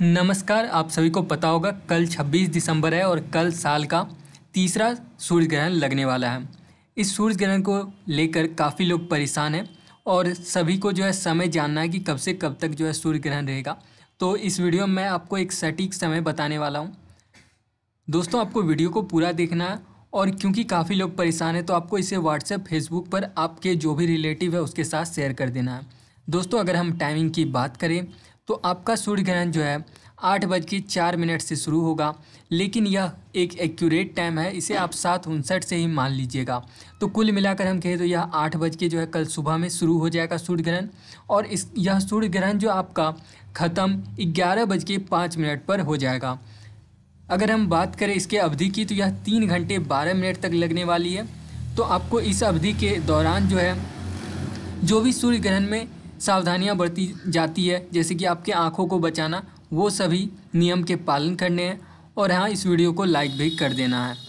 नमस्कार आप सभी को पता होगा कल 26 दिसंबर है और कल साल का तीसरा सूर्य ग्रहण लगने वाला है इस सूर्य ग्रहण को लेकर काफ़ी लोग परेशान हैं और सभी को जो है समय जानना है कि कब से कब तक जो है सूर्य ग्रहण रहेगा तो इस वीडियो में मैं आपको एक सटीक समय बताने वाला हूँ दोस्तों आपको वीडियो को पूरा देखना है और क्योंकि काफ़ी लोग परेशान हैं तो आपको इसे व्हाट्सएप फेसबुक पर आपके जो भी रिलेटिव है उसके साथ शेयर कर देना है दोस्तों अगर हम टाइमिंग की बात करें तो आपका सूर्य ग्रहण जो है आठ बज के चार मिनट से शुरू होगा लेकिन यह एक एक्यूरेट टाइम है इसे आप सात उनसठ से ही मान लीजिएगा तो कुल मिलाकर हम कहें तो यह आठ बज के जो है कल सुबह में शुरू हो जाएगा सूर्य ग्रहण और इस यह सूर्य ग्रहण जो आपका ख़त्म ग्यारह बज के पाँच मिनट पर हो जाएगा अगर हम बात करें इसके अवधि की तो यह तीन घंटे बारह मिनट तक लगने वाली है तो आपको इस अवधि के दौरान जो है जो भी सूर्य ग्रहण में सावधानियां बरती जाती है जैसे कि आपके आँखों को बचाना वो सभी नियम के पालन करने हैं और हाँ इस वीडियो को लाइक भी कर देना है